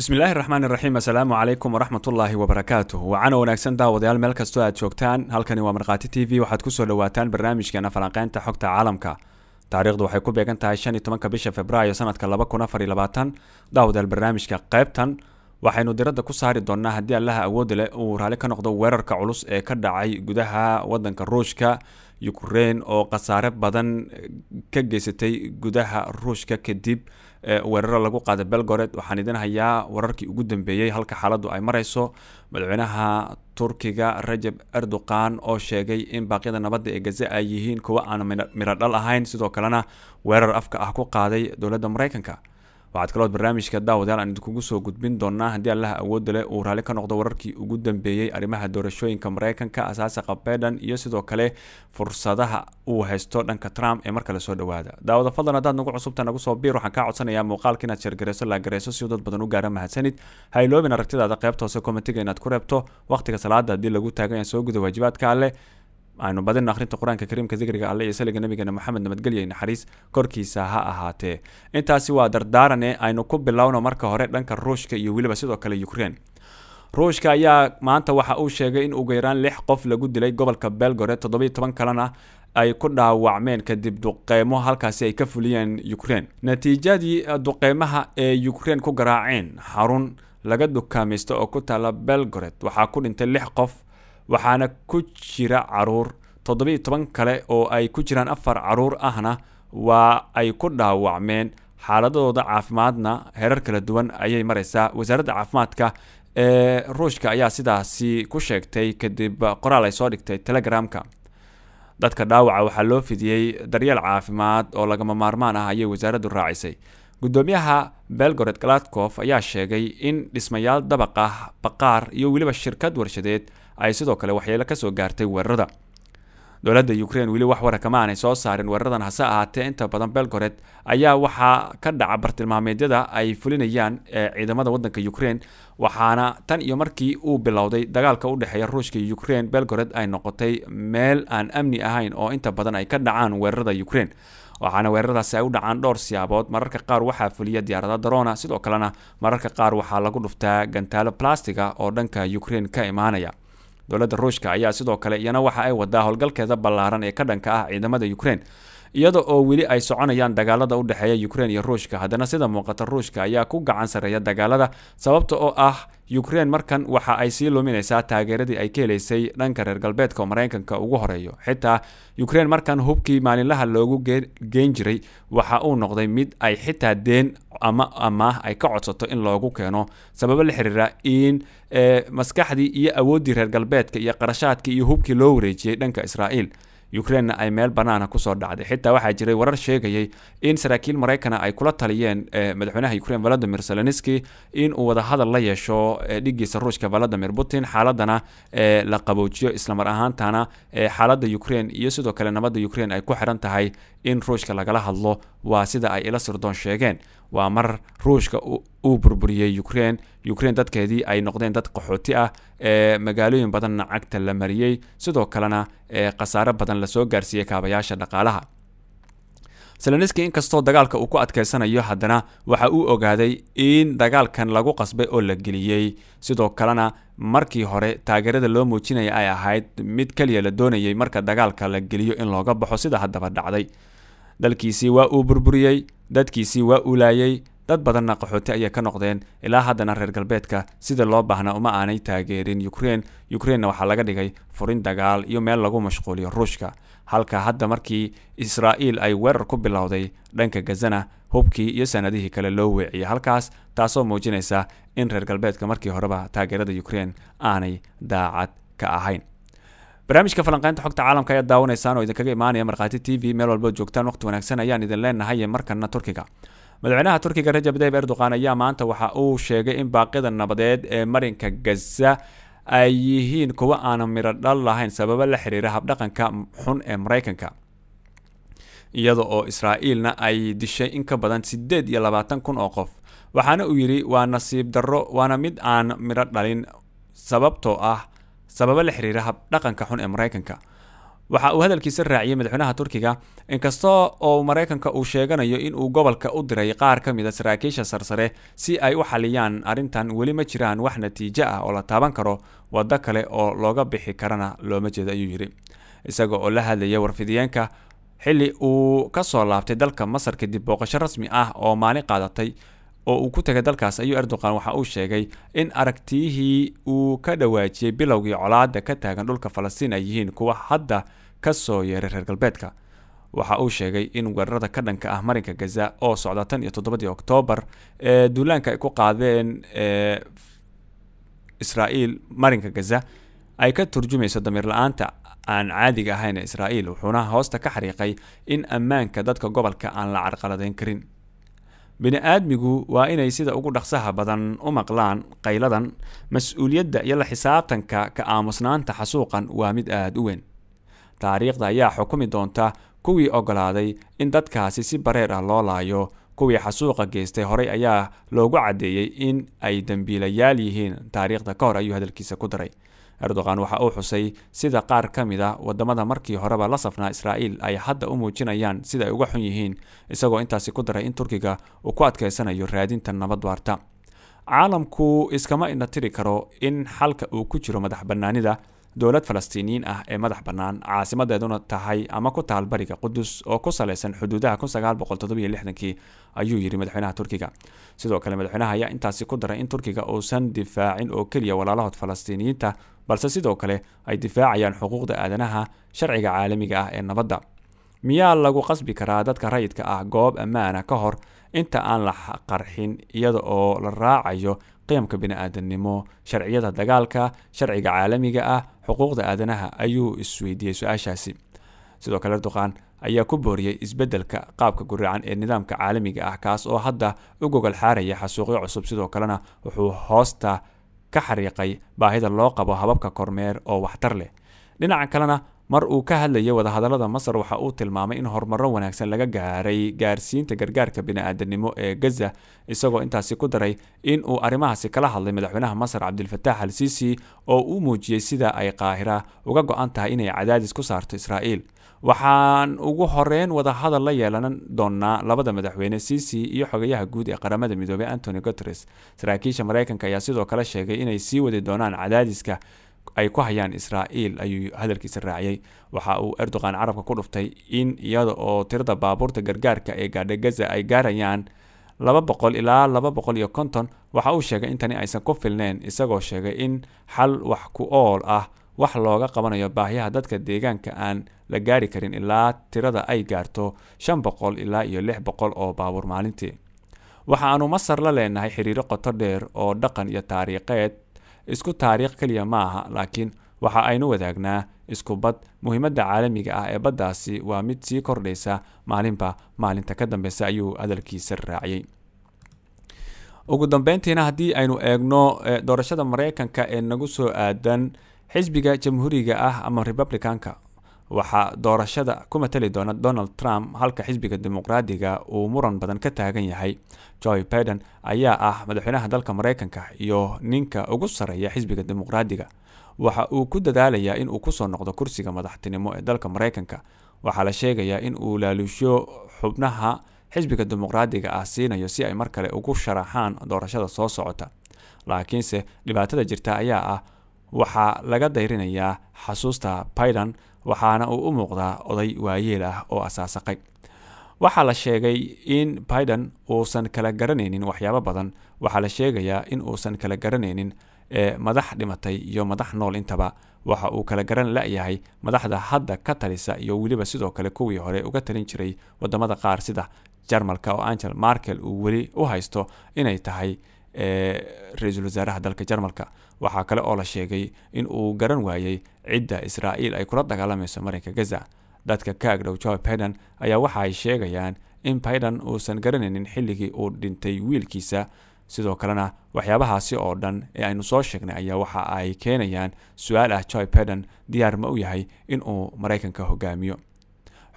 bismillaahi raxmaan raxiim assalaamu calaykum waraxmatullaahi wabarakaatuh wacana wanaagsan daawadayaal meel kastoo aad joogtaan halkani waa markhaati t v waxaad kusoo dhowaataan barnaamijkeena falanqeynta xogta caalamka taariikhdu waxay ku beegan tahay shan iyo tobanka bisha februaayo sanadka laba kun afar iyo labaatan daawadayaal barnaamijka qaybtan waxaynu diradda ku saari doonnaa haddii allaha awoodda leh uu raali ka noqdo weerarka culus ee ka dhacay gudaha waddanka ruushka ukrein oo khasaare badan ka geysatay gudaha ruushka kadib weeraro lagu qaaday belgored waxaan idin hayaa wararkii ugu dambeeyey halka xaaladdu ay marayso madaxweynaha turkiga rajab erdoqan oo sheegay in baaqyada nabadda ee gaza ay yihiin kuwa aan midhodhal ahayn sidoo kalena weerar afka ah ku qaaday dowladda maraykanka waxaad kalood barnaamijka daawadayaal aan idinkugu soo gudbin doonaa haddii allaha awoodda leh uu raalli ka noqdo wararkii ugu dambeeyey arrimaha doorashooyinka maraykanka asaasiqa baidan iyo sidoo kale fursadaha uu haysto dhanka trump ee mar kale soo dhawaada daawada fadlan haddaad nagu cusubta nagu soo biir waxaan kaa codsanayaa muuqaalka inaad sheergareyso laagareyso si dad badan u gaara mahadsanid ha iloobin aragtidaada qaybta hoose komitiga inaad ku reebto wakhtiga salaada haddii lagu taagan yaha soo guda waajibaadka alleh aynu badina akhrinta qur-aanka kariimka dikriga alle iyo saliga nabigeena maxamed nabadgelya naxariis korkiisa ha ahaatee intaasi waa dardaarane aynu ku bilowno marka hore dhanka ruushka iyo weliba sidoo kale ukrein ruushka ayaa maanta waxa uu sheegay in ugu yaraan lix qof lagu dilay gobolka belgore toddobiyo toban kalena ay ku dhaawacmeen kadib duqeymo halkaasi ay ka fuliyeen ukrein natiijadii duqeymaha ee ukrein ku garaaceen xarun laga dukaameysta oo ku taala belgored waxaa ku dhintay lix qof waxaana ku jira caruur toddoba iyo toban kale oo ay ku jiraan afar caruur ahna waa ay ku dhaawacmeen xaaladooda caafimaadna herar kala duwan ayay maraysaa wasaaradda caafimaadka ee ruushka ayaa sidaasi ku sheegtay kadib qoraal ay soo dhigtay telegramka dadka dhaawaca waxaa loo fidiyey daryeel caafimaad oo lagama maarmaan ah ayay wasaaraddu raacisay guddoomiyaha belgored galadkof ayaa sheegay in dhismayaal dabaq ah baqaar iyo weliba shirkad warshadeed ay sidoo kale waxyeelo kasoo gaartay weerarada dowladda ukrein weli wax wararka ma aanay soo saarin weeraradan hase ahaatee inta badan belgored ayaa waxaa ka dhaca bartilmaameedyada ay fulinayaan ee ciidamada wadanka ukrein waxaana tan iyo markii uu bilowday dagaalka u dhexeeya ruushka iyo ukrein belgored ay noqotay meel aan amni ahayn oo inta badan ay ka dhacaan weerarada ukrein waxaana weeraradaasi ay u dhacaan dhowr siyaabood mararka qaar waxaa fuliya diyaarada darona sidoo kalena mararka qaar waxaa lagu dhuftaa gantaalo blastiga oo dhanka ukrein ka imaanaya dowladda ruushka ayaa sidoo kale iyana waxa ay wadaa howlgalkeeda ballaaran ee ka dhanka ah ciidamada ukraine iyada oo weli ay soconayaan dagaalada u dhexeeya ukraine iyo ruushka haddana sida muuqata ruushka ayaa ku gacan sareeya dagaalada sababta oo ah ukraine markan waxa ay sii luminaysaa taageeradii ay ka helaysay dhanka reer galbeedka oo maraykanka ugu horeeyo xitaa ukraine markan hubkii maalinlaha loogu geyn jiray waxa uu noqday mid ay xitaa deen ama amaah ay ka codsato in loogu keeno sababo la xiriira in eh, maskaxdii iyo awooddii reer galbeedka iyo qarashaadkii iyo hubkii loo wareejiyey dhanka israa'iil ukrainena ay meel bannaana kusoo dhacday xitaa waxaa jiray warar sheegayay in saraakiil maraykana ay kula taliyeen eh, madaxweynaha ukrain valadimir zelenski in uu wadahadal la yeesho eh, dhiggiisa ruushka valadimir putin xaaladana la qaboojiyo islamar ahaantana xaaladda ukrain iyo sidoo kale nabadda ukrain ay ku xiran tahay in ruushka lagala hadlo waa sida ay ila sirdoon sheegeen waa mar ruushka uu burburiyey ukrein ukrein dadkeedii ay noqdeen dad qaxooti ah ee magaalooyin badanna cagta la mariyey sidoo kalena ee khasaare badan lasoo gaarsiiyey kaabayaasha dhaqaalaha selenski inkastoo dagaalka uu ku adkaysanayo haddana waxa uu ogaaday in dagaalkan lagu qasbay oo la geliyey sidoo kalena markii hore taageerada loo muujinaya ay ahayd mid keliya la doonayay marka dagaalka la geliyo in looga baxo sida haddaba dhacday dalkiisii waa uu burburiyey dadkiisii waa uu laayey dad badanna qaxooti ayay ka noqdeen ilaa haddana reer galbeedka sida loo baahna uma aanay taageerin ukrein ukreinna waxaa laga dhigay furin dagaal iyo meel lagu mashquuliyo ruushka halka hadda markii israa'iil ay weerar ku bilowday dhanka gazana hubkii iyo sanadihii kale loo weeciyey halkaas taasoo muujinaysa in reer galbeedka markii horeba taageerada ukrein aanay daacad ka ahayn barnaamijka falanqeynta xogta caalamka ayaad daawanaysaan oo idinkaga imaanaya markhaati t v meel walbood joogtaan waqti wanaagsan ayaan idin leenahay markana turkiga madaxweynaha turkiga rajab dayib erdogan ayaa maanta waxa uu sheegay in baaqida nabadeed ee marinka gaza ay yihiin kuwo aanan midho lahayn sababo la xiriira habdhaqanka xun ee maraykanka iyada oo israa'iilna ay dishay in ka badan sideed iyo labaatan kun oo qof waxaana uu yidhi waa nasiib darro waana mid aan midho dhalin sababtoo ah sababo la xiriira hab dhaqanka xun ee maraykanka waxa uu hadalkiisa raaciyey madaxweynaha turkiga inkasta oo maraykanka uu sheeganayo in uu gobolka u diray qaar ka mida ah saraakiisha sarsare si ay u xaliyaan arrintan weli ma jiraan wax natiijo ah oo la taaban karo waddo kale oo looga bixi karana looma jeedo ayuu yidhi isaga oo la hadlaya warfidyeenka xilli uu ka soo laabtay dalka masar kadib booqasho rasmi ah oo maalin qaadatay oo uu ku tegay dalkaas ayuu erdogan waxa uu sheegay in aragtiyihii uu ka dhawaajiyey bilowgii colaada ka taagan dhulka falastiin ay yihiin kuwa hadda ka soo yeeray reer galbeedka waxa uu sheegay in weerarada ka dhanka ah marinka gaza oo socda tan iyo toddobadii oktoobar ee duulaanka ay ku qaadeen ee israa'iil marinka gaza ay ka turjumayso damiir la-aanta aan caadiga ahayn ee israa'iil wuxuuna hoosta ka xariiqay in ammaanka dadka gobolka aan la carqaladeyn karin bini-aadmigu waa inay sida ugu dhaqsaha badan u maqlaan qayladan mas-uuliyadda iyo la xisaabtanka ka aamusnaanta xasuuqan waa mid aada u weyn taariikhda ayaa xukumi doonta kuwii ogolaaday in dadkaasi si bareer ah loo laayo kuwii xasuuqa geystay horay ayaa loogu caddeeyey in ay dembiilayaal yihiin taariikhda ka hor ayuu hadalkiisa ku daray erdogan waxa uu xusay sida qaar ka mid a ah wadamada markii horeba la safnaa israa'iil ay hadda u muujinayaan sida ay uga xun yihiin isagoo intaasi ku daray in turkiga uu ku adkaysanayo raadinta nabad waarta caalamku iskama indhatiri karo in xalka uu ku jiro madax bannaanida dowlad falastiiniyiin ah ee madax bannaan caasimadeeduna tahay ama ku taal bariga qudus oo ku salaysan xuduudaha kii ayuu yidhi madaxweynaha turkiga sidoo kale madaxweynaha ayaa intaasi ku daray in turkiga uusan difaacin oo keliya walaalahood falastiiniyiinta balse sidoo kale ay difaacayaan xuquuqda aadanaha sharciga caalamiga ah ee nabadda miyaa lagu qasbi karaa dadka rayidka ah goob ammaana ka hor inta aan la qarxin iyada oo la raacayo qiyamka bini-aadamnimo sharciyada dagaalka sharciga caalamiga ah xuquuqda aadanaha ayuu isweydiiyey su-aashaasi sidoo kale erdoqan ayaa ku booriyey isbeddelka qaabka guracan ee nidaamka caalamiga ah kaas oo hadda u gogol xaaraya xasuuqyo cusub sidoo kalena wuxuu hoosta ka xariiqay baahida loo qabo hababka kormeer oo waxtar leh dhinaca kalena mar uu ka hadlaya wadahadallada masar waxa uu tilmaamay in horumaro wanaagsan laga gaaray gaarsiinta gargaarka bini'aadanimo ee gaza isagoo intaasi ku daray in uu arrimahaasi kala hadlay madaxweynaha masar cabdilfatax al siisi oo uu muujiyey sida ay kaahira uga go'an tahay inay cadaadis ku saarto israa'iil waxaan ugu horeyn wadahadal la yeelan doonnaa labada madaxweyne siisi iyo xogayaha guud ee qaramada midoobey antony guteres saraakiisha maraykanka ayaa sidoo kale sheegay inay sii wadi doonaan cadaadiska ay ku hayaan israa'iil ayuu hadalkiisa raaciyey waxa uu erdogan carabka ku dhuftay in iyada oo tirada baabuurta gargaarka ee gaadha gaza ay gaarayaan laba boqol ilaa laba boqol iyo konton waxa uu sheegay in tani aysan ku filneen isagoo sheegay in xal wax ku ool ah wax looga qabanayo baahyaha dadka deegaanka aan la gaari karin ilaa tirada ay gaarto shan boqol ilaa iyo lix boqol oo baabuur maalintii waxa aanu masar la leenahay xiriiro qoto dheer oo dhaqan iyo taariikheed isku taariikh keliya ma aha laakiin waxa aynu wadaagnaa isku bad muhiimadda caalamiga ah ee baddaasi waa mid sii kordhaysa maalinba maalinta ka dambeysa ayuu hadalkiisa raaciyey ugu dambeyntiina haddii aynu eegno eh, doorashada maraykanka ee nagu soo aadan xisbiga jamhuuriga ah ama republicanka waxaa doorashada ku matali doona donald trump halka xisbiga dimuqraadiga uu muran badan ka taagan yahay joy baiden ayaa ah madaxweynaha dalka maraykanka iyo ninka ugu sarreeya xisbiga dimuqraadiga waxa uu ku dadaalayaa in inuu kusoo noqdo kursiga madaxtinimo ee dalka maraykanka waxaa la sheegayaa in uu laaluushyo xubnaha xisbiga dimuqraadiga ah siinayo si ay mar kale ugu sharaxaan doorashada soo socota laakiinse dhibaatada jirta ayaa ah waxaa laga dayrinayaa xasuusta baidan waxaana uu u muuqdaa oday waayeel ah oo asaasaqay waxaa la sheegay in biden uusan kala garanaynin waxyaabo badan waxaa la sheegayaa in uusan kala garanaynin ee madax dhimatay iyo madax nool intaba waxa uu kala garan la-yahay madaxda hadda ka talisa iyo weliba sidoo kale kuwii hore uga talin jiray wadamada qaar sida jarmalka oo angel markel uu weli u haysto inay tahay ee ra-iisul wasaaraha dalka jarmalka waxaa kale oo la sheegay in uu garan waayey cidda israa'iil ay kula dagaalamayso marinka gaza dadka ka agdhow joy baidan ayaa waxa ay sheegayaan in baidan uusan garanaynin xilligii uu dhintay wiilkiisa sidoo kalena waxyaabahaasi oo dhan ee aynu soo sheegnay ayaa waxa ay keenayaan su-aal ah joy baidan diyaar ma u yahay in uu maraykanka hogaamiyo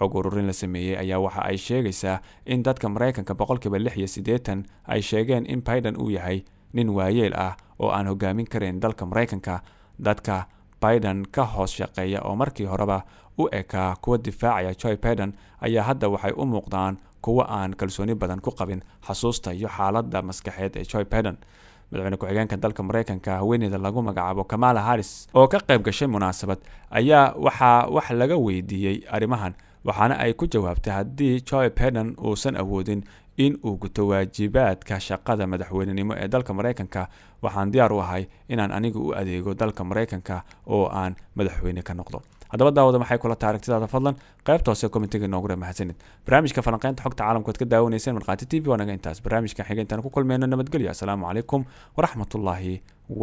xog ururin la sameeyey ayaa waxa ay sheegaysaa in dadka maraykanka boqolkiiba lix iyo siddeetan ay sheegeen in biden uu yahay nin waayeel ah oo aan hogaamin karayn dalka maraykanka dadka biden ka hoos shaqeeya oo markii horeba u ekaa kuwa difaacaya joy biden ayaa hadda waxay u muuqdaan kuwa aan kalsooni badan ku qabin xasuusta iyo xaaladda maskaxeed ee joy biden madaxweyne ku-xigeenka dalka maraykanka haweeneyda lagu magacaabo kamala harris oo ka qayb gashay munaasabad ayaa waxaa wax laga weydiiyey arrimahan waxaana ay ku jawaabtay haddii joy peden uusan awoodin in uu guto waajibaadka shaqada madaxweynenimo ee dalka maraykanka waxaan diyaar u ahay inaan anigu u adeego dalka maraykanka oo aan madaxweyne ka noqdo haddaba daawada maxay kula taha aragtidaada fadlan qaybta hoose komitiga mahadsanid barnaamijka falanqeynta xogta caalamka ka daawanayseen markhaati t v waa intaas barnaamijkan xiga intaan ku kulmeyno nabadgelyo asalaamu calaykum waraxmatullaahi